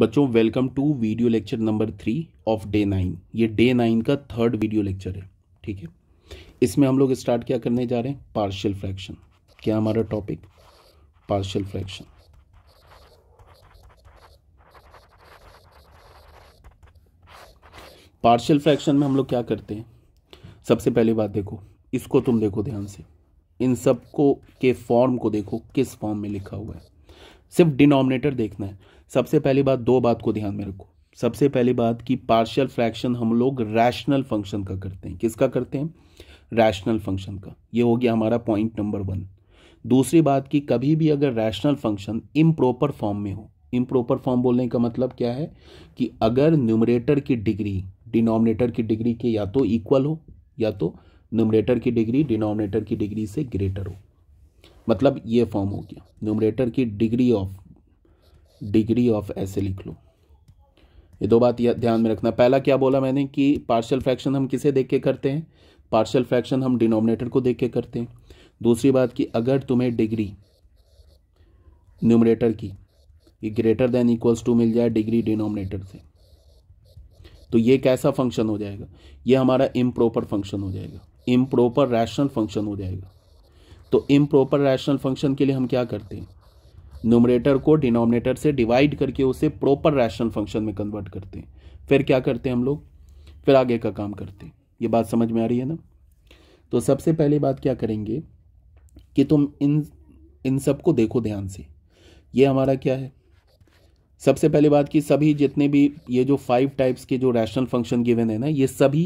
बच्चों welcome to video lecture number three of day nine ये day nine का third video lecture है ठीक है इसमें हम लोग स्टार्ट क्या करने जा रहे हैं पार्शियल फ्रैक्शन क्या हमारा topic partial fraction partial fraction में हम लोग क्या करते हैं सबसे पहले बात देखो इसको तुम देखो ध्यान से इन सबको के फॉर्म को देखो किस फॉर्म में लिखा हुआ है सिर्फ डिनोमिनेटर देखना है सबसे पहली बात दो बात को ध्यान में रखो सबसे पहली बात कि पार्शियल फ्रैक्शन हम लोग रैशनल फंक्शन का करते हैं किसका करते हैं रैशनल फंक्शन का ये हो गया हमारा पॉइंट नंबर वन दूसरी बात कि कभी भी अगर रैशनल फंक्शन इम्प्रॉपर फॉर्म में हो इम्प्रॉपर फॉर्म बोलने का मतलब क्या है कि अगर न्यूमरेटर की डिग्री डिनोमिनेटर की डिग्री के या तो इक्वल हो या तो न्यूमरेटर की डिग्री डिनोमिनेटर की डिग्री से ग्रेटर हो मतलब ये फॉर्म हो गया न्यूमरेटर की डिग्री ऑफ डिग्री ऑफ ऐसे लिख लो ये दो बात ध्यान में रखना पहला क्या बोला मैंने कि पार्शल फ्रैक्शन हम किसे देख के करते हैं पार्शल फ्रैक्शन हम डिनोमिनेटर को देख के करते हैं दूसरी बात कि अगर तुम्हें डिग्री न्यूमरेटर की ये ग्रेटर देन इक्वल्स टू मिल जाए डिग्री डिनोमिनेटर से तो ये कैसा फंक्शन हो जाएगा ये हमारा इम्प्रॉपर फंक्शन हो जाएगा इम्प्रॉपर रैशनल फंक्शन हो जाएगा तो इम्प्रॉपर रैशनल फंक्शन के लिए हम क्या करते हैं नोमरेटर को डिनोमिनेटर से डिवाइड करके उसे प्रॉपर रैशनल फंक्शन में कन्वर्ट करते हैं फिर क्या करते हैं हम लोग फिर आगे का काम करते हैं ये बात समझ में आ रही है ना तो सबसे पहले बात क्या करेंगे कि तुम इन इन सब को देखो ध्यान से ये हमारा क्या है सबसे पहले बात की सभी जितने भी ये जो फाइव टाइप्स के जो रैशनल फंक्शन गिवन है ना ये सभी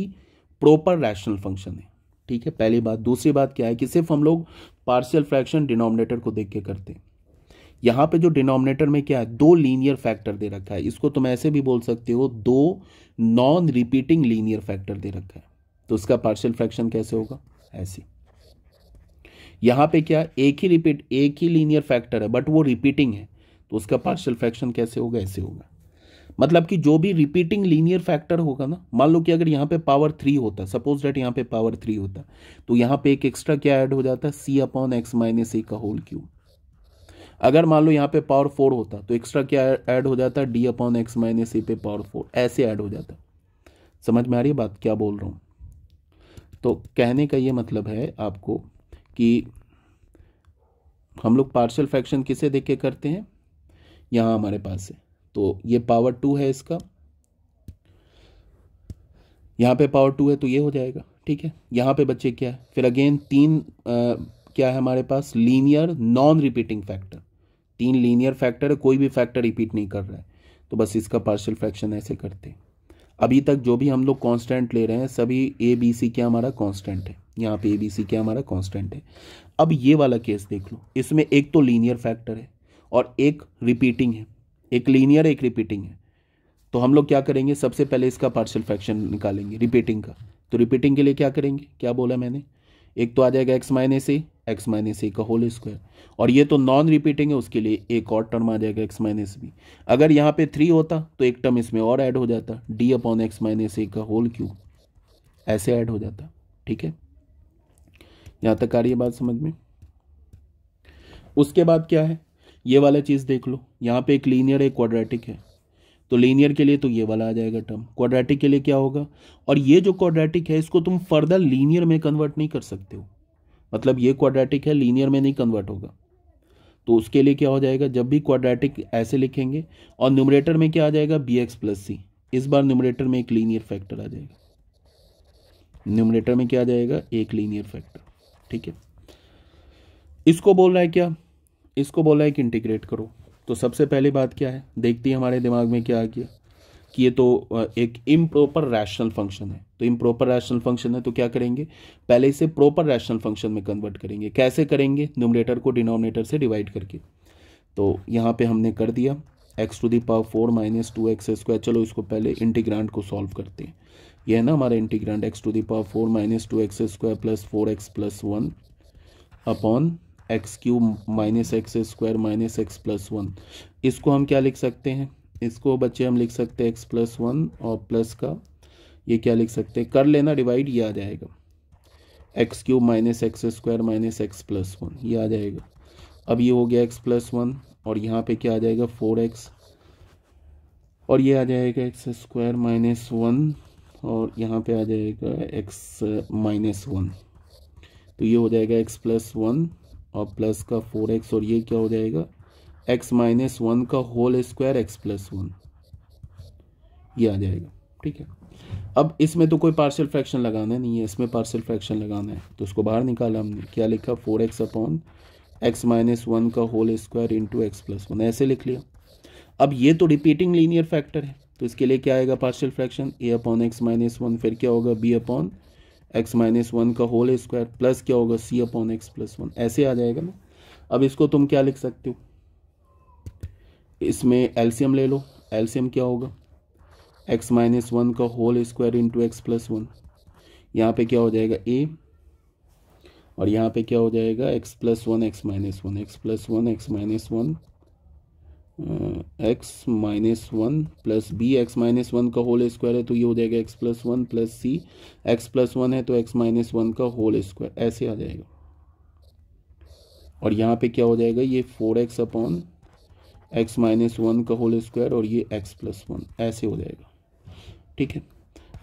प्रॉपर रैशनल फंक्शन है ठीक है पहली बात दूसरी बात क्या है कि सिर्फ हम लोग पार्शियल फ्रैक्शन डिनोमिनेटर को देख के करते हैं यहाँ पे जो डिनोमिनेटर में क्या है दो लीनियर फैक्टर दे रखा है इसको तुम ऐसे भी बोल सकते हो दो नॉन रिपीटिंग लीनियर फैक्टर दे रखा है तो उसका पार्शियल फ्रैक्शन कैसे होगा ऐसे यहाँ पे क्या एक ही रिपीट एक ही लीनियर फैक्टर है बट वो रिपीटिंग है तो उसका पार्शियल फ्रैक्शन कैसे होगा ऐसे होगा मतलब कि जो भी रिपीटिंग लीनियर फैक्टर होगा ना मान लो कि अगर यहाँ पे पावर थ्री होता सपोज डेट यहाँ पे पावर थ्री होता तो यहाँ पे एक एक्स्ट्रा क्या ऐड हो जाता है C upon x minus A का होल क्यूब अगर मान लो यहाँ पे पावर फोर होता तो एक्स्ट्रा क्या ऐड हो जाता D upon x minus A पे पावर फोर ऐसे ऐड हो जाता समझ में आ रही है बात क्या बोल रहा हूँ तो कहने का ये मतलब है आपको कि हम लोग पार्शल फ्रैक्शन किसे देख के करते हैं यहाँ हमारे पास है तो ये पावर टू है इसका यहाँ पे पावर टू है तो ये हो जाएगा ठीक है यहाँ पे बच्चे क्या है फिर अगेन तीन आ, क्या है हमारे पास लीनियर नॉन रिपीटिंग फैक्टर तीन लीनियर फैक्टर है कोई भी फैक्टर रिपीट नहीं कर रहा है तो बस इसका पार्शियल फ्रैक्शन ऐसे करते हैं अभी तक जो भी हम लोग कांस्टेंट ले रहे हैं सभी ए बी सी क्या हमारा कांस्टेंट है यहाँ पे ए बी सी क्या हमारा कांस्टेंट है अब ये वाला केस देख लो इसमें एक तो लीनियर फैक्टर है और एक रिपीटिंग है एक लीनियर एक रिपीटिंग है तो हम लोग क्या करेंगे सबसे पहले इसका पार्शियल फ्रैक्शन निकालेंगे रिपीटिंग का तो रिपीटिंग के लिए क्या करेंगे क्या बोला मैंने एक तो आ जाएगा x minus A X minus A का होल स्क्वायर और ये तो नॉन रिपीटिंग है उसके लिए एक और टर्म आ जाएगा एक्स माइनस बी अगर यहाँ पे थ्री होता तो एक टर्म इसमें और ऐड हो जाता D upon x minus A का होल क्यूब ऐसे ऐड हो जाता ठीक है यहाँ तक आ रही है बात समझ में उसके बाद क्या है ये वाला चीज़ देख लो यहाँ पे एक लीनियर एक क्वाड्रेटिक है तो लीनियर के लिए तो ये वाला आ जाएगा टर्म क्वाड्रेटिक के लिए क्या होगा और ये जो क्वाड्रेटिक है इसको तुम फर्दर लीनियर में कन्वर्ट नहीं कर सकते हो मतलब ये क्वाड्रेटिक है लीनियर में नहीं कन्वर्ट होगा तो उसके लिए क्या हो जाएगा जब भी क्वाड्रेटिक ऐसे लिखेंगे और न्यूमरेटर में क्या आ जाएगा बी एक्स प्लस सी इस बार न्यूमरेटर में एक लीनियर फैक्टर आ जाएगा न्यूमरेटर में क्या आ जाएगा एक लीनियर फैक्टर ठीक है इसको बोल रहा है क्या इसको बोल रहा है कि इंटीग्रेट करो तो सबसे पहली बात क्या है देखती है हमारे दिमाग में क्या आ गया कि ये तो एक इम्प्रॉपर रैशनल फंक्शन है तो इम्प्रॉपर रैशनल फंक्शन है तो क्या करेंगे पहले इसे प्रॉपर रैशनल फंक्शन में कन्वर्ट करेंगे कैसे करेंगे न्यूमरेटर को डिनोमिनेटर से डिवाइड करके तो यहाँ पे हमने कर दिया X to the power four minus two x square चलो इसको पहले इंटीग्रांड को सॉल्व करते हैं यह है ना हमारा integrand x to the power four minus two x square plus four x plus one upon x cube minus x square minus x plus one इसको हम क्या लिख सकते हैं इसको बच्चे हम लिख सकते हैं एक्स प्लस वन और प्लस का ये क्या लिख सकते हैं कर लेना डिवाइड ये आ जाएगा x cube minus x square minus x plus one ये आ जाएगा अब ये हो गया एक्स प्लस वन और यहाँ पे क्या आ जाएगा फोर एक्स और ये आ जाएगा एक्स स्क्वायर माइनस वन और यहाँ पे आ जाएगा एक्स माइनस वन तो ये हो जाएगा एक्स प्लस वन और प्लस का फोर एक्स और ये क्या हो जाएगा एक्स माइनस वन का whole square x plus one ये आ जाएगा ठीक है अब इसमें तो कोई पार्शियल फ्रैक्शन लगाना नहीं है इसमें पार्शियल फ्रैक्शन लगाना है तो उसको बाहर निकाला हमने क्या लिखा four x upon x minus one का whole square into x plus one ऐसे लिख लिया अब ये तो रिपीटिंग लीनियर फैक्टर है तो इसके लिए क्या आएगा partial fraction A upon x minus one फिर क्या होगा B upon x minus one का होल स्क्वायर प्लस क्या होगा C upon x plus one ऐसे आ जाएगा ना अब इसको तुम क्या लिख सकते हो इसमें एल्सियम ले लो एल्सियम क्या होगा एक्स माइनस वन का whole square into x plus one यहाँ पर क्या हो जाएगा ए और यहाँ पे क्या हो जाएगा x plus one x minus one x plus one x minus one x minus one plus B x minus one का होल स्क्वायर है तो ये हो जाएगा x plus one plus C x plus one है तो एक्स माइनस वन का whole square ऐसे आ जाएगा और यहाँ पे क्या हो जाएगा ये four x upon x minus one का होल स्क्वायर और ये एक्स प्लस वन ऐसे हो जाएगा ठीक है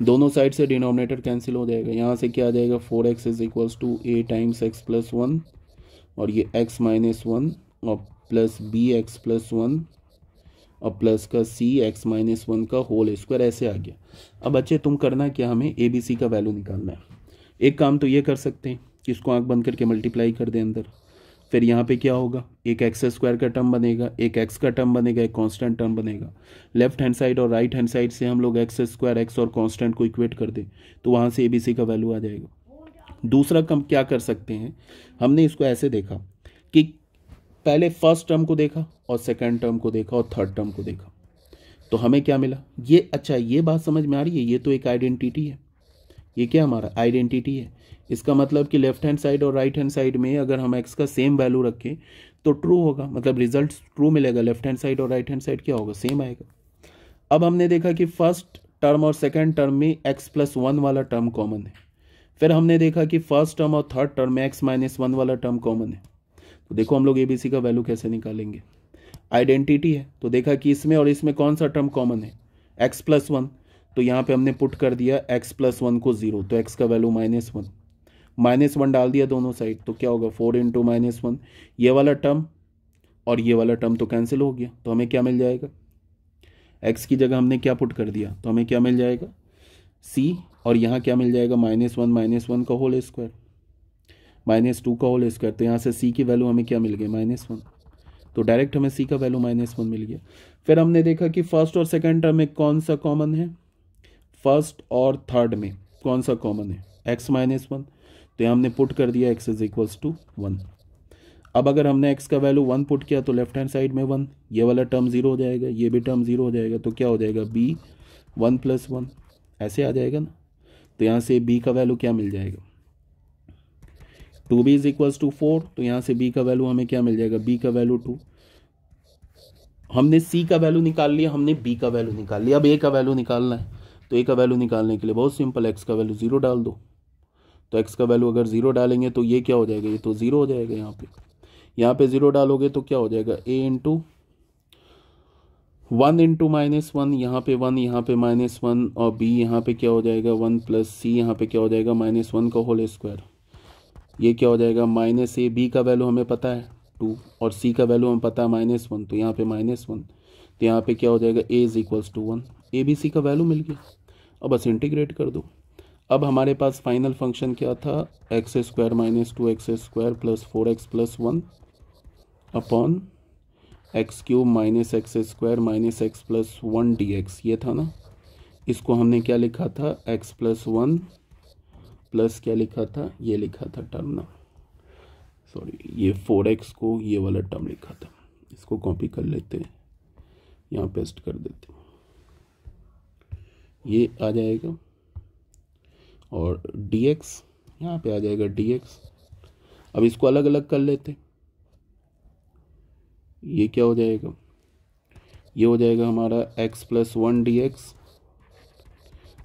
दोनों साइड से डिनोमिनेटर कैंसिल हो जाएगा यहाँ से क्या आ जाएगा four x is equals to A times x plus one और ये एक्स माइनस वन और plus B x plus one और प्लस का सी एक्स माइनस वन का होल स्क्वायर ऐसे आ गया अब बच्चे तुम करना क्या हमें ए बी सी का वैल्यू निकालना है एक काम तो ये कर सकते हैं कि इसको आँख बंद करके मल्टीप्लाई कर दें अंदर फिर यहाँ पे क्या होगा एक एक्स स्क्वायर का टर्म बनेगा एक एक्स का टर्म बनेगा एक कांस्टेंट टर्म बनेगा लेफ्ट हैंड साइड और राइट हैंड साइड से हम लोग एक्स स्क्वायर एक्स और कांस्टेंट को इक्वेट कर दें तो वहाँ से ए बी सी का वैल्यू आ जाएगा दूसरा कम क्या कर सकते हैं हमने इसको ऐसे देखा कि पहले फर्स्ट टर्म को देखा और सेकेंड टर्म को देखा और थर्ड टर्म को देखा तो हमें क्या मिला ये अच्छा ये बात समझ में आ रही है ये तो एक आइडेंटिटी है ये क्या हमारा आइडेंटिटी है इसका मतलब कि लेफ्ट हैंड साइड और राइट हैंड साइड में अगर हम एक्स का सेम वैल्यू रखें तो ट्रू होगा मतलब रिजल्ट ट्रू मिलेगा लेफ्ट हैंड साइड और राइट हैंड साइड क्या होगा सेम आएगा अब हमने देखा कि फर्स्ट टर्म और सेकेंड टर्म में एक्स प्लस वन वाला टर्म कॉमन है फिर हमने देखा कि फर्स्ट टर्म और थर्ड टर्म में एक्स माइनस वन वाला टर्म कॉमन है तो देखो हम लोग सी का वैल्यू कैसे निकालेंगे आइडेंटिटी है तो देखा कि इसमें और इसमें कौन सा टर्म कॉमन है एक्स प्लस वन तो यहाँ पे हमने पुट कर दिया एक्स प्लस वन को ज़ीरो तो एक्स का value minus one minus one डाल दिया दोनों साइड तो क्या होगा फोर इंटू माइनस वन ये वाला टर्म और ये वाला टर्म तो कैंसिल हो गया तो हमें क्या मिल जाएगा एक्स की जगह हमने क्या पुट कर दिया तो हमें क्या मिल जाएगा सी और यहाँ क्या मिल जाएगा माइनस वन माइनस वन का होल स्क्वायर माइनस टू का होल स्क्वायर तो यहाँ से सी की वैल्यू हमें क्या मिल गई माइनस वन तो डायरेक्ट हमें सी का वैल्यू माइनस वन मिल गया फिर हमने देखा कि फर्स्ट और सेकेंड टर्म में कौन सा कॉमन है फर्स्ट और थर्ड में कौन सा कॉमन है एक्स माइनस वन तो यहाँ हमने पुट कर दिया x is equals to one अब अगर हमने एक्स का वैल्यू वन पुट किया तो लेफ्ट हैंड साइड में वन ये वाला टर्म जीरो हो जाएगा ये भी टर्म जीरो हो जाएगा तो क्या हो जाएगा बी वन प्लस वन ऐसे आ जाएगा ना तो यहाँ से बी का वैल्यू क्या मिल जाएगा two B is equals to four तो यहाँ से बी का वैल्यू हमें क्या मिल जाएगा बी का वैल्यू टू हमने सी का वैल्यू निकाल लिया हमने बी का वैल्यू निकाल लिया अब ए का वैल्यू निकालना है तो ए का वैल्यू निकालने के लिए बहुत सिंपल एक्स का वैल्यू ज़ीरो डाल दो तो एक्स का वैल्यू अगर ज़ीरो डालेंगे तो ये क्या हो जाएगा ये तो ज़ीरो हो जाएगा यहाँ पे यहाँ पे ज़ीरो डालोगे तो क्या हो जाएगा A into one into minus one यहाँ पे वन यहाँ पे माइनस वन और बी यहाँ पे क्या हो जाएगा वन प्लस सी यहाँ पे क्या हो जाएगा माइनस वन का होल स्क्वायर ये क्या हो जाएगा माइनस ए बी का वैल्यू हमें पता है टू और सी का वैल्यू हमें पता है माइनस वन तो यहाँ पे माइनस वन तो यहाँ पे क्या हो जाएगा A is equals to one A B C का वैल्यू मिल गया अब बस इंटीग्रेट कर दो अब हमारे पास फाइनल फंक्शन क्या था x square minus two x square plus four x plus one upon x cube minus x square minus x plus one D x ये था ना इसको हमने क्या लिखा था एक्स प्लस वन प्लस क्या लिखा था ये लिखा था टर्म ना सॉरी ये फोर एक्स को ये वाला टर्म लिखा था इसको कॉपी कर लेते हैं यहाँ पेस्ट कर देते ये आ जाएगा और डी एक्स यहाँ पर आ जाएगा डी एक्स अब इसको अलग अलग कर लेते ये क्या हो जाएगा ये हो जाएगा हमारा x plus one D x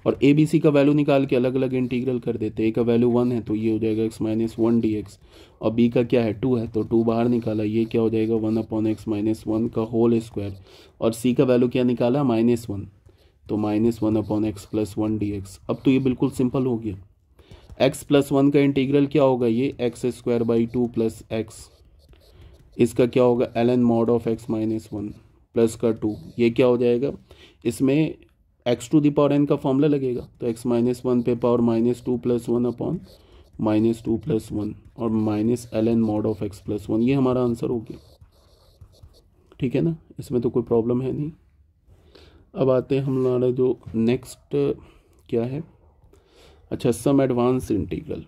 और ए बी सी का वैल्यू निकाल के अलग अलग इंटीग्रल कर देते ए का वैल्यू वन है तो ये हो जाएगा x minus one D x और बी का क्या है टू है तो टू बाहर निकाला ये क्या हो जाएगा one upon x minus one का होल स्क्वायर और सी का वैल्यू क्या निकाला माइनस वन तो minus one upon x plus one D x अब तो ये बिल्कुल सिंपल हो गया एक्स प्लस वन का इंटीग्रल क्या होगा ये x square by two plus x इसका क्या होगा l n mod of x minus one plus का टू ये क्या हो जाएगा इसमें एक्स टू दावर एन का फॉर्मूला लगेगा तो एक्स माइनस वन पे power minus two plus one upon minus two plus one और minus l n mod of x plus one ये हमारा आंसर हो गया ठीक है ना इसमें तो कोई प्रॉब्लम है नहीं अब आते हैं हमारा जो नेक्स्ट क्या है अच्छा सम एडवांस इंटीग्रल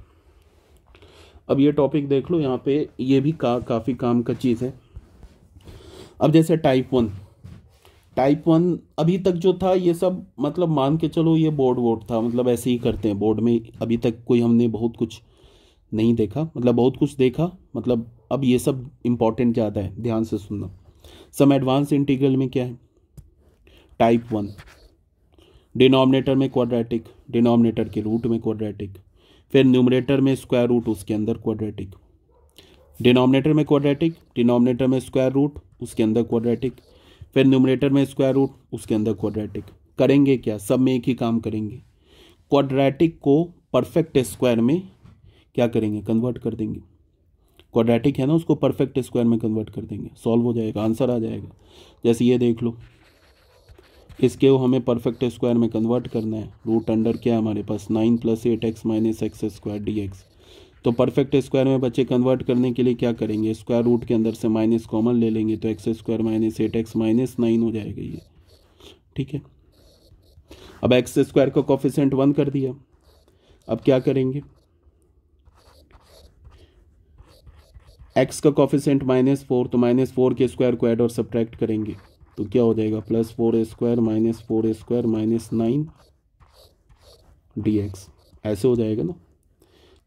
अब ये टॉपिक देख लो यहाँ पे ये भी का काफ़ी काम का चीज़ है अब जैसे टाइप वन टाइप वन अभी तक जो था ये सब मतलब मान के चलो ये बोर्ड वोर्ड था मतलब ऐसे ही करते हैं बोर्ड में अभी तक कोई हमने बहुत कुछ नहीं देखा मतलब बहुत कुछ देखा मतलब अब ये सब इम्पॉर्टेंट ज़्यादा है ध्यान से सुनना सम एडवांस इंटीग्रल में क्या है टाइप वन डिनोमिनेटर में क्वाड्रेटिक डिनोमिनेटर के रूट में क्वाड्रेटिक फिर न्यूमरेटर में स्क्वायर रूट उसके अंदर क्वाड्रेटिक डिनोमिनेटर में क्वाड्रेटिक डिनोमिनेटर में स्क्वायर रूट उसके अंदर क्वाड्रेटिक फिर न्यूमरेटर में स्क्वायर रूट उसके अंदर क्वाड्रेटिक करेंगे क्या सब में एक ही काम करेंगे क्वाड्रेटिक को परफेक्ट स्क्वायर में क्या करेंगे कन्वर्ट कर देंगे क्वाड्रेटिक है ना उसको परफेक्ट स्क्वायर में कन्वर्ट कर देंगे सॉल्व हो जाएगा आंसर आ जाएगा जैसे ये देख लो इसके वो हमें परफेक्ट स्क्वायर में कन्वर्ट करना है रूट अंडर क्या है हमारे पास nine plus eight x minus x square D x तो परफेक्ट स्क्वायर में बच्चे कन्वर्ट करने के लिए क्या करेंगे स्क्वायर रूट के अंदर से माइनस कॉमन ले लेंगे तो x square minus eight x minus nine हो जाएगा ये ठीक है अब एक्स स्क्वायर का कॉफिशेंट वन कर दिया अब क्या करेंगे एक्स का कॉफिशेंट माइनस फोर तो माइनस फोर के स्क्वायर को एड और सब्ट्रैक्ट करेंगे तो क्या हो जाएगा plus four square minus four square minus nine d x ऐसे हो जाएगा ना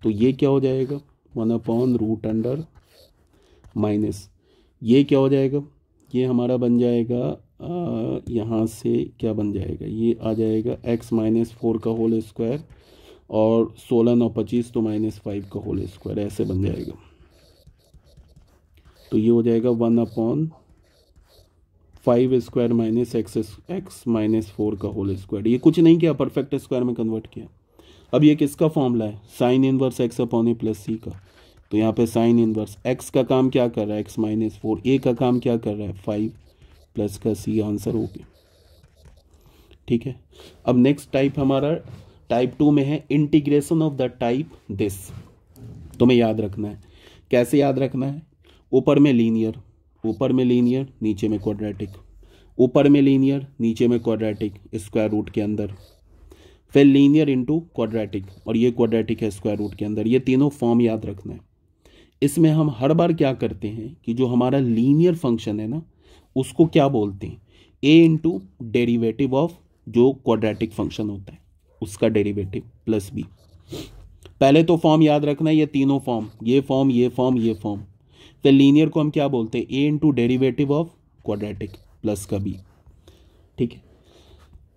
तो ये क्या हो जाएगा one upon root under minus ये क्या हो जाएगा ये हमारा बन जाएगा यहाँ से क्या बन जाएगा ये आ जाएगा एक्स माइनस फोर का होल स्क्वायर और सोलह नौ पच्चीस तो माइनस फाइव का होल स्क्वायर ऐसे बन जाएगा तो ये हो जाएगा one upon five square minus x x minus four का होल स्क्वायर ये कुछ नहीं किया परफेक्ट स्क्वायर में कन्वर्ट किया अब ये किसका फॉर्मूला है sine inverse x upon A plus C का तो यहाँ पे साइन इनवर्स एक्स का काम क्या कर रहा है एक्स माइनस फोर ए का काम क्या कर रहा है फाइव प्लस का सी आंसर हो गया ठीक है अब नेक्स्ट टाइप हमारा टाइप टू में है integration of the type this तुम्हें याद रखना है कैसे याद रखना है ऊपर में लीनियर ऊपर में लीनियर नीचे में क्वाड्रेटिक ऊपर में लीनियर नीचे में क्वाड्रेटिक स्क्वायर रूट के अंदर फिर लीनियर इंटू क्वाड्रेटिक और ये क्वाड्रेटिक है स्क्वायर रूट के अंदर ये तीनों फॉर्म याद रखना है इसमें हम हर बार क्या करते हैं कि जो हमारा लीनियर फंक्शन है ना उसको क्या बोलते हैं ए इंटू डेरीवेटिव ऑफ जो क्वाड्रेटिक फंक्शन होता है उसका डेरीवेटिव प्लस बी पहले तो फॉर्म याद रखना है ये तीनों फॉर्म ये फॉर्म ये फॉर्म ये फॉर्म फिर लीनियर को हम क्या बोलते हैं A into derivative of quadratic plus का बी ठीक है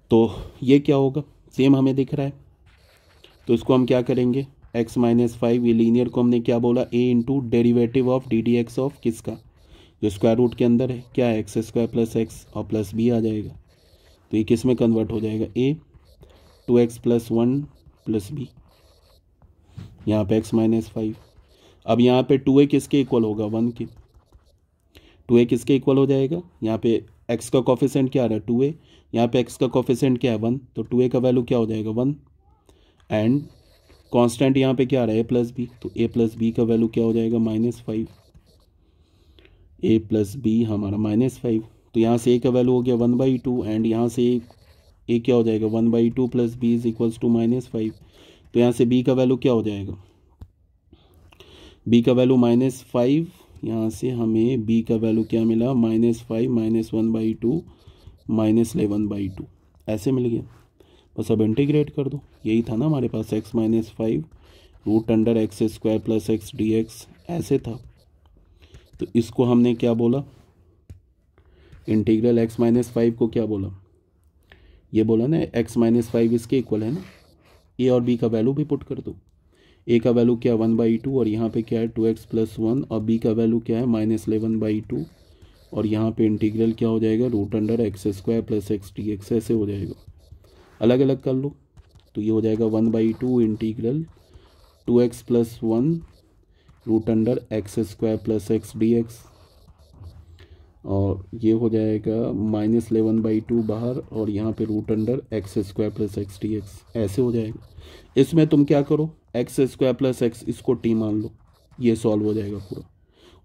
तो ये क्या होगा सेम हमें दिख रहा है तो इसको हम क्या करेंगे एक्स माइनस फाइव ये लीनियर को हमने क्या बोला A into derivative of d d x of किसका जो स्क्वायर रूट के अंदर है क्या एक्स स्क्वायर प्लस एक्स और प्लस बी आ जाएगा तो ये किस में कन्वर्ट हो जाएगा A two x plus one plus B यहाँ पे एक्स माइनस फाइव अब यहाँ पे टू ए किसके इक्वल होगा वन के टू ए किसके इक्वल हो जाएगा यहाँ पे एक्स का कॉफिशेंट क्या आ रहा है टू ए यहाँ पे एक्स का कॉफिशेंट क्या है वन तो टू ए का वैल्यू क्या हो जाएगा वन एंड कांस्टेंट यहाँ पे क्या आ रहा है ए प्लस बी तो ए प्लस बी का वैल्यू क्या हो जाएगा minus five A plus B हमारा माइनस फाइव तो यहाँ से ए का वैल्यू हो गया वन बाई टू एंड यहाँ से ए क्या हो जाएगा one by two plus B is equals to minus five तो यहाँ से बी का वैल्यू क्या हो जाएगा बी का वैल्यू माइनस फाइव यहाँ से हमें बी का वैल्यू क्या मिला minus five minus one by two minus eleven by two ऐसे मिल गया बस अब इंटीग्रेट कर दो यही था ना हमारे पास x minus five root under x square plus x d x ऐसे था तो इसको हमने क्या बोला इंटीग्रल एक्स माइनस फाइव को क्या बोला ये बोला ना एक्स माइनस फाइव इसके इक्वल है ना ए और बी का वैल्यू भी पुट कर दो ए का वैल्यू क्या वन बाई टू और यहाँ पे क्या है टू एक्स प्लस वन और बी का वैल्यू क्या है माइनस एलेवन बाई टू और यहाँ पे इंटीग्रल क्या हो जाएगा root under x square plus x d x ऐसे हो जाएगा अलग अलग कर लो तो ये हो जाएगा one by two integral two x plus one root under x square plus x d x और ये हो जाएगा माइनस लेवन बाई टू बाहर और यहाँ पे root under x square plus x d x ऐसे हो जाएगा इसमें तुम क्या करो एक्स स्क्वायर प्लस एक्स इसको टी मान लो ये सॉल्व हो जाएगा पूरा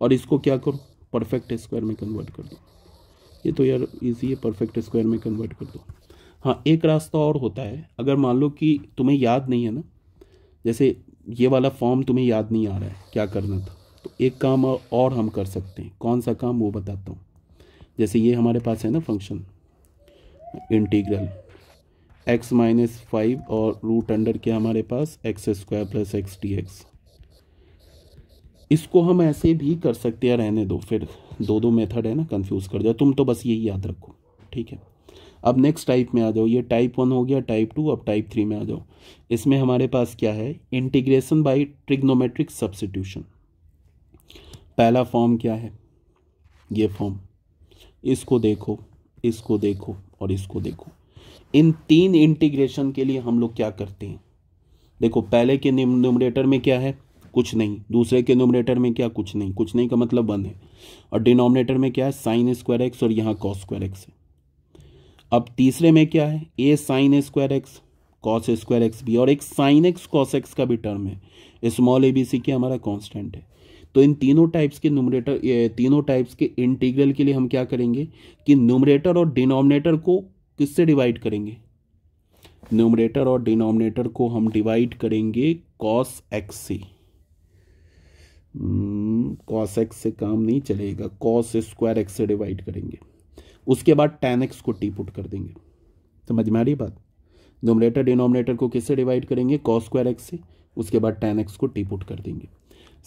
और इसको क्या करो परफेक्ट स्क्वायर में कन्वर्ट कर दो ये तो यार इजी है परफेक्ट स्क्वायर में कन्वर्ट कर दो हाँ एक रास्ता और होता है अगर मान लो कि तुम्हें याद नहीं है ना जैसे ये वाला फॉर्म तुम्हें याद नहीं आ रहा है क्या करना था तो एक काम और हम कर सकते हैं कौन सा काम वो बताता हूँ जैसे ये हमारे पास है ना function integral x minus five और रूट अंडर के हमारे पास x square plus x d x इसको हम ऐसे भी कर सकते हैं रहने दो फिर दो दो मेथड है ना कंफ्यूज कर जाओ तुम तो बस यही याद रखो ठीक है अब नेक्स्ट टाइप में आ जाओ ये टाइप वन हो गया टाइप टू अब टाइप थ्री में आ जाओ इसमें हमारे पास क्या है इंटीग्रेशन बाय ट्रिग्नोमेट्रिक सब्सटीट्यूशन पहला फॉर्म क्या है ये फॉर्म इसको देखो इसको देखो और इसको देखो इन तीन इंटीग्रेशन के लिए हम लोग क्या करते हैं देखो पहले के न्यूमरेटर में क्या है कुछ नहीं दूसरे के नोमिनेटर में क्या कुछ नहीं कुछ नहीं का मतलब वन है और डिनोमिनेटर में क्या है साइन स्क्वायर एक्स और यहाँ कॉस स्क्वायर एक्स है अब तीसरे में क्या है A sine square x cos square x भी और एक साइन एक्स कॉस एक्स का भी टर्म है स्मॉल ए बी सी के हमारा कॉन्स्टेंट है तो इन तीनों टाइप्स के नोमिनेटर तीनों टाइप्स के इंटीग्रल के लिए हम क्या करेंगे कि नोमरेटर और डिनोमिनेटर को किससे डिवाइड करेंगे न्यूमरेटर और डिनोमिनेटर को हम डिवाइड करेंगे कॉस एक्स से कॉस हम्म, एक्स से काम नहीं चलेगा कॉस स्क्वायर एक्स से डिवाइड करेंगे उसके बाद टेन एक्स को टी पुट कर देंगे समझ में आ रही बात नोमरेटर डिनोमिनेटर को किससे डिवाइड करेंगे कॉस स्क्वायर एक्स से उसके बाद टेन एक्स को टी पुट कर देंगे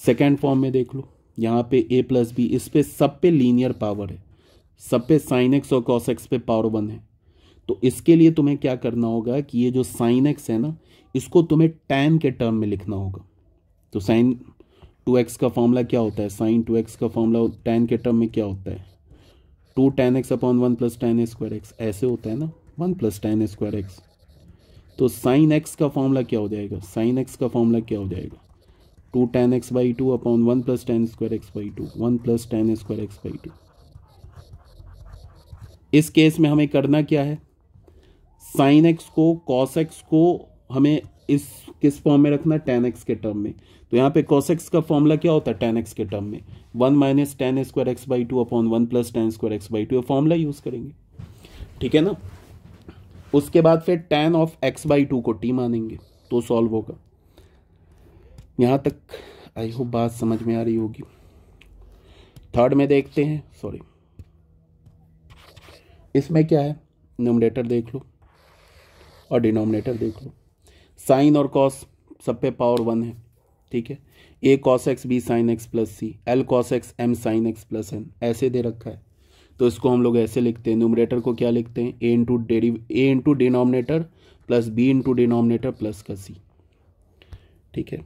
सेकेंड फॉर्म में देख लो यहाँ पे ए प्लस बी इस पर सब पे लीनियर पावर है सब पे साइन एक्स और कॉस एक्स पे पावर वन है तो इसके लिए तुम्हें क्या करना होगा कि ये जो साइन एक्स है ना इसको तुम्हें टेन के टर्म में लिखना होगा तो साइन टू एक्स का फॉर्मूला क्या होता है साइन टू एक्स का फॉर्मूला टेन के टर्म में क्या होता है two tan x upon one plus tan square x ऐसे होता है ना one plus tan square x तो साइन एक्स का फॉर्मूला क्या हो जाएगा साइन एक्स का फॉर्मूला क्या हो जाएगा two tan x by two upon one plus tan square x by two one plus tan square x by two इस केस में हमें करना क्या है साइन एक्स को कॉस एक्स को हमें इस किस फॉर्म में रखना है टेन एक्स के टर्म में तो यहाँ पे कॉसेक्स का फॉर्मूला क्या होता है टेन एक्स के टर्म में one minus tan square x by two upon one plus tan square x by two ये फॉर्मूला यूज़ करेंगे ठीक है ना उसके बाद फिर tan of x by two को टी मानेंगे तो सॉल्व होगा यहाँ तक आई होप बात समझ में आ रही होगी थर्ड में देखते हैं सॉरी इसमें क्या है नोमिनेटर देख लो और डिनोमिनेटर देख लो साइन और कॉस सब पे पावर वन है ठीक है A cos x B sine x plus C L cos x M sine x plus N ऐसे दे रखा है तो इसको हम लोग ऐसे लिखते हैं न्यूमरेटर को क्या लिखते हैं ए इंटू डेरी A into denominator plus B into denominator plus का सी ठीक है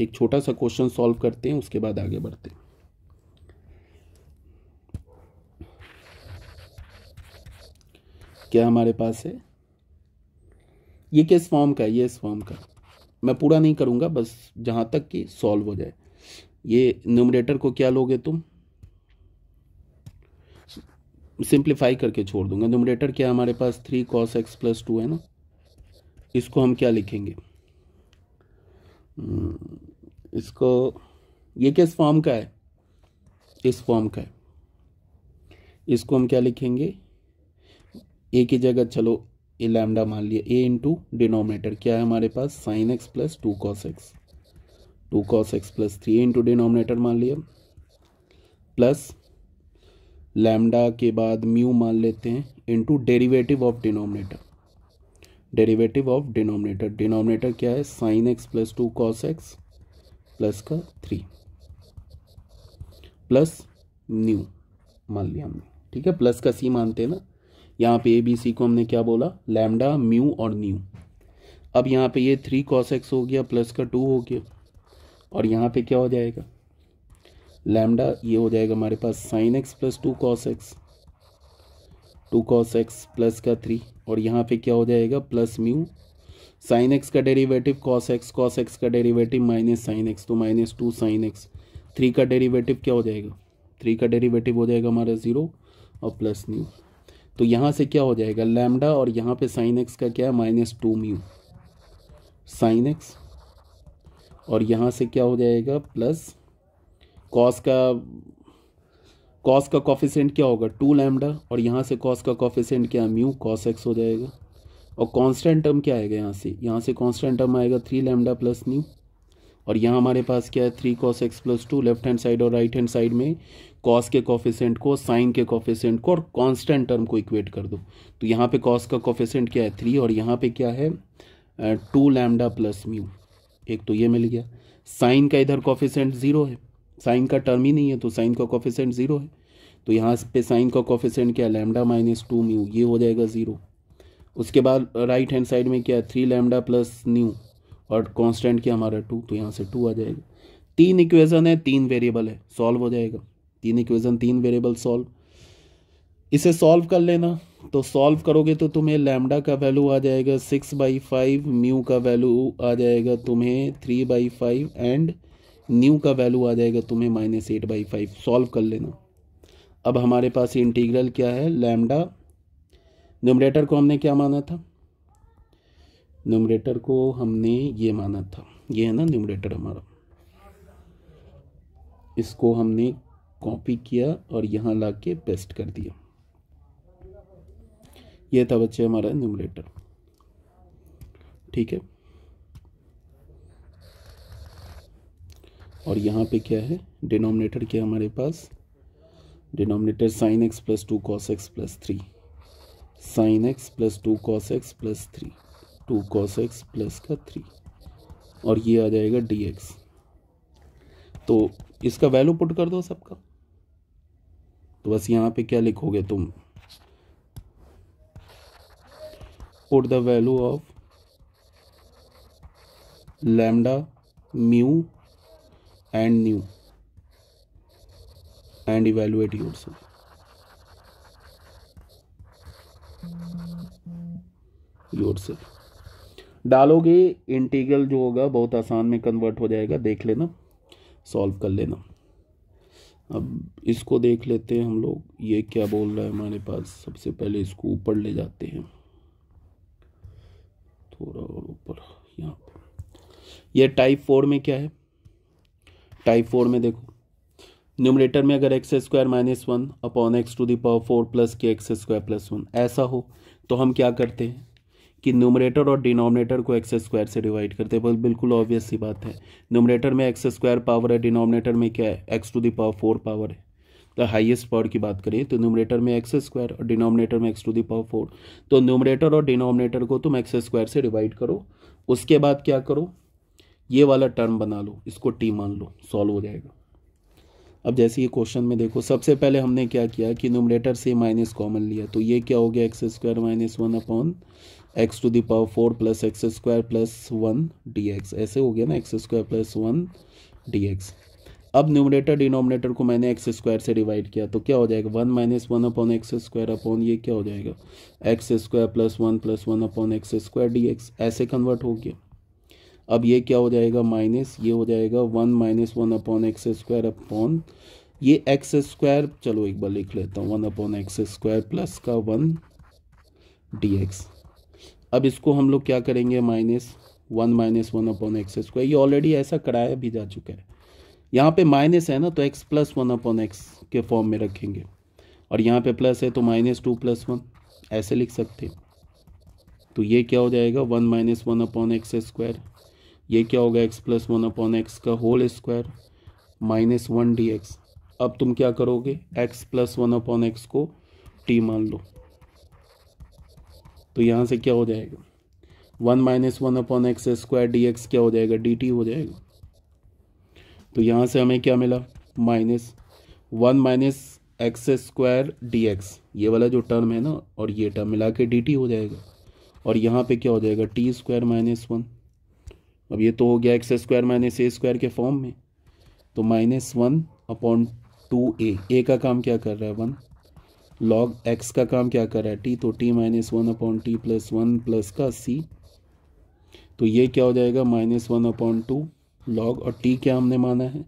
एक छोटा सा क्वेश्चन सॉल्व करते हैं उसके बाद आगे बढ़ते हैं क्या हमारे पास है ये किस फॉर्म का है ये इस फॉर्म का मैं पूरा नहीं करूँगा बस जहाँ तक कि सॉल्व हो जाए ये न्यूमरेटर को क्या लोगे तुम सिंप्लीफाई करके छोड़ दूंगा न्यूमरेटर क्या हमारे पास three cos x plus two है ना इसको हम क्या लिखेंगे hmm, इसको ये किस फॉर्म का है इस फॉर्म का है इसको हम क्या लिखेंगे ए की जगह चलो ए लैमडा मान लिया ए इंटू डिनोमिनेटर क्या है हमारे पास sine x plus two cos x two cos x plus three into denominator मान लिया प्लस लैमडा के बाद म्यू मान लेते हैं into derivative of denominator derivative of denominator denominator क्या है sine x plus two cos x plus का थ्री प्लस न्यू मान लिया हमने ठीक है प्लस का सी मानते हैं ना यहाँ पे ए बी सी को हमने क्या बोला लैमडा म्यू और न्यू अब यहाँ पे ये थ्री कॉस एक्स हो गया प्लस का टू हो गया और यहाँ पे क्या हो जाएगा लैमडा ये हो जाएगा हमारे पास sine x plus two cos x two cos x plus का थ्री और यहाँ पे क्या हो जाएगा प्लस म्यू साइन एक्स का derivative cos x cos x का डेरिवेटिव माइनस साइन एक्स तो minus two sine x three का डेरिवेटिव क्या हो जाएगा थ्री का डेरिवेटिव हो जाएगा हमारा ज़ीरो और प्लस न्यू तो यहाँ से क्या हो जाएगा लैमडा और यहाँ पे साइन एक्स का क्या है minus two mu sine x और यहाँ से क्या हो जाएगा प्लस कॉस का कॉस का कॉफिशेंट क्या होगा टू लैमडा और यहाँ से कॉस का कॉफिशेंट क्या म्यू कॉस एक्स हो जाएगा और कांस्टेंट टर्म क्या आएगा यहाँ से यहाँ से कांस्टेंट टर्म आएगा थ्री लैमडा प्लस न्यू और यहाँ हमारे पास क्या है three cos x plus two left hand side और राइट हैंड साइड में कॉस के कॉफिशेंट को साइन के कॉफिशेंट को और कांस्टेंट टर्म को इक्वेट कर दो तो यहाँ पे कॉस का कॉफिशेंट क्या है थ्री और यहाँ पे क्या है टू लैमडा प्लस म्यू एक तो ये मिल गया साइन का इधर कॉफिशेंट ज़ीरो है साइन का टर्म ही नहीं है तो साइन का कॉफिशेंट ज़ीरो है तो यहाँ पे साइन का कॉफिशेंट क्या है लैमडा माइनस टू म्यू ये हो जाएगा ज़ीरो उसके बाद राइट हैंड साइड में क्या है थ्री लैमडा प्लस न्यू और कांस्टेंट क्या हमारा टू तो यहाँ से टू आ जाएगा तीन इक्वेशन है तीन वेरिएबल है सॉल्व हो जाएगा तीन इक्वेशन तीन वेरिएबल सॉल्व इसे सॉल्व कर लेना तो सॉल्व करोगे तो तुम्हें लैमडा का वैल्यू आ जाएगा सिक्स बाई फाइव म्यू का वैल्यू आ जाएगा तुम्हें three by five and nu का वैल्यू आ जाएगा तुम्हें minus eight by five solve कर लेना अब हमारे पास इंटीग्रल क्या है लैमडा न्यूमरेटर को हमने क्या माना था न्यूमरेटर को हमने ये माना था ये है ना न्यूमरेटर हमारा इसको हमने कॉपी किया और यहाँ ला के पेस्ट कर दिया ये था बच्चे हमारा न्यूमरेटर ठीक है और यहाँ पे क्या है डिनोमिनेटर क्या हमारे पास denominator sine x plus two cos x plus three sine x plus two cos x plus three two cos x plus का थ्री और ये आ जाएगा डी एक्स तो इसका वैल्यू पुट कर दो सबका तो बस यहाँ पे क्या लिखोगे तुम put the value of lambda mu and nu and your से योर से डालोगे इंटीग्रल जो होगा बहुत आसान में कन्वर्ट हो जाएगा देख लेना सॉल्व कर लेना अब इसको देख लेते हैं हम लोग ये क्या बोल रहा है हमारे पास सबसे पहले इसको ऊपर ले जाते हैं थोड़ा और ऊपर यहाँ पर यह टाइप फोर में क्या है टाइप फोर में देखो न्यूमरेटर में अगर x square minus one upon x to the power four plus के एक्स स्क्वायर प्लस वन ऐसा हो तो हम क्या करते हैं कि न्यूमरेटर और डिनोमिनेटर को एक्स स्क्वायर से डिवाइड करते हैं बस बिल्कुल ऑब्वियस सी बात है न्यूमरेटर में एक्स स्क्वायर पावर है डिनोमिनेटर में क्या है x to the power four power है तो हाईएस्ट पावर की बात करें तो न्यूमरेटर में एक्स स्क्वायर और डिनोमिनेटर में एक्स टू दावर फोर तो न्यूमरेटर और डिनोमिनेटर को तुम एक्स स्क्वायर से डिवाइड करो उसके बाद क्या करो ये वाला टर्म बना लो इसको टी मान लो सॉल्व हो जाएगा अब जैसे ये क्वेश्चन में देखो सबसे पहले हमने क्या किया कि नोमरेटर से माइनस कॉमन लिया तो ये क्या हो गया x square minus one upon x to the power four plus x square plus one D x ऐसे हो गया ना x square plus one D x अब न्यूमिनेटर डिनोमिनेटर को मैंने एक्स स्क्वायर से डिवाइड किया तो क्या हो जाएगा one minus one upon x square upon ये क्या हो जाएगा x square plus one plus one upon x square D x ऐसे कन्वर्ट हो गया अब ये क्या हो जाएगा माइनस ये हो जाएगा one minus one upon x square upon ये एक्स स्क्वायर चलो एक बार लिख लेता हूँ one upon x square plus का वन डी एक्स अब इसको हम लोग क्या करेंगे minus one minus one upon x square ये ऑलरेडी ऐसा कराया भी जा चुका है यहाँ पे माइनस है ना तो x plus one upon x के फॉर्म में रखेंगे और यहाँ पे प्लस है तो माइनस टू प्लस वन ऐसे लिख सकते हैं तो ये क्या हो जाएगा one minus one upon x square ये क्या होगा x plus one upon x का whole square minus one D x अब तुम क्या करोगे x plus one upon x को टी मान लो तो यहाँ से क्या हो जाएगा one minus one upon x square D x क्या हो जाएगा डी टी हो जाएगा तो यहाँ से हमें क्या मिला minus one minus x square D x ये वाला जो टर्म है ना और ये टर्म मिला के डी टी हो जाएगा और यहाँ पे क्या हो जाएगा टी स्क्वायर माइनस वन अब ये तो हो गया x square minus A square के फॉर्म में तो minus one upon two A A का काम क्या कर रहा है वन लॉग एक्स का काम क्या कर रहा है टी तो t minus one upon t plus one plus का सी तो ये क्या हो जाएगा minus one upon two log और टी क्या हमने माना है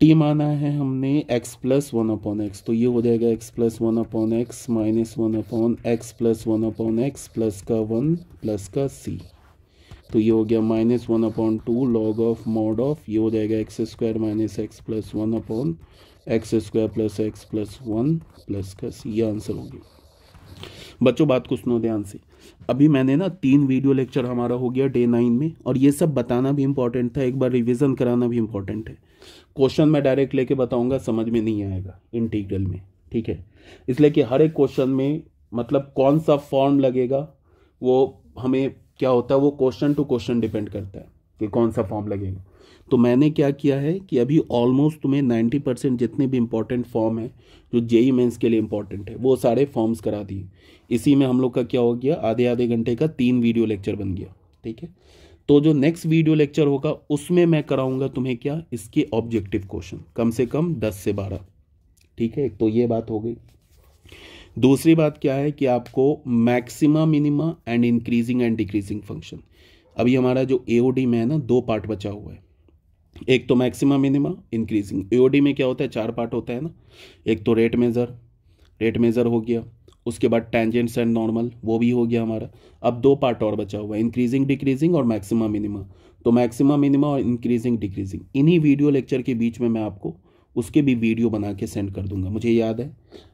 टी माना है हमने x plus one upon x तो ये हो जाएगा x plus one upon x minus one upon x plus one upon x plus का वन प्लस का सी तो ये हो गया minus one upon two log of mod of ये हो जाएगा x square minus x plus one upon x square plus x plus one plus कस ये आंसर होगी बच्चों बात को सुनो ध्यान से अभी मैंने ना तीन वीडियो लेक्चर हमारा हो गया डे नाइन में और ये सब बताना भी इंपॉर्टेंट था एक बार रिवीजन कराना भी इंपॉर्टेंट है क्वेश्चन मैं डायरेक्ट लेके बताऊंगा समझ में नहीं आएगा इंटीग्रल में ठीक है इसलिए कि हर एक क्वेश्चन में मतलब कौन सा फॉर्म लगेगा वो हमें क्या होता है वो क्वेश्चन टू क्वेश्चन डिपेंड करता है कि कौन सा फॉर्म लगेगा तो मैंने क्या किया है कि अभी ऑलमोस्ट तुम्हें 90 परसेंट जितने भी इम्पोर्टेंट फॉर्म है जो जेई मेंस के लिए इम्पोर्टेंट है वो सारे फॉर्म्स करा दिए इसी में हम लोग का क्या हो गया आधे आधे घंटे का तीन वीडियो लेक्चर बन गया ठीक है तो जो नेक्स्ट वीडियो लेक्चर होगा उसमें मैं कराऊंगा तुम्हें क्या इसके ऑब्जेक्टिव क्वेश्चन कम से कम दस से बारह ठीक है तो ये बात हो गई दूसरी बात क्या है कि आपको maxima minima and increasing and decreasing function अभी हमारा जो एओडी में है ना दो पार्ट बचा हुआ है एक तो मैक्सिमा मिनिमा इंक्रीजिंग ईओडी में क्या होता है चार पार्ट होता है ना एक तो रेट मेज़र रेट मेज़र हो गया उसके बाद टेंजेंट्स एंड नॉर्मल वो भी हो गया हमारा अब दो पार्ट और बचा हुआ है इंक्रीजिंग डिक्रीजिंग और मैक्सिमा मिनिमा तो मैक्सिमा मिनिमा और इंक्रीजिंग डिक्रीजिंग इन्हीं वीडियो लेक्चर के बीच में मैं आपको उसके भी वीडियो बना के सेंड कर दूंगा मुझे याद है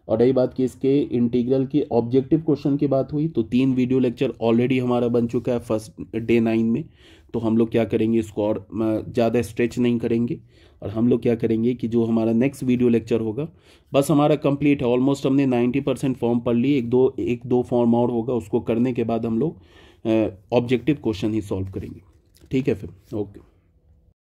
और रही बात कि इसके इंटीग्रल की ऑब्जेक्टिव क्वेश्चन की बात हुई तो तीन वीडियो लेक्चर ऑलरेडी हमारा बन चुका है फर्स्ट डे नाइन में तो हम लोग क्या करेंगे इसको और ज़्यादा स्ट्रेच नहीं करेंगे और हम लोग क्या करेंगे कि जो हमारा नेक्स्ट वीडियो लेक्चर होगा बस हमारा कंप्लीट है ऑलमोस्ट हमने 90 परसेंट फॉर्म पढ़ ली एक दो एक दो फॉर्म और होगा उसको करने के बाद हम लोग ऑब्जेक्टिव क्वेश्चन ही सॉल्व करेंगे ठीक है फिर ओके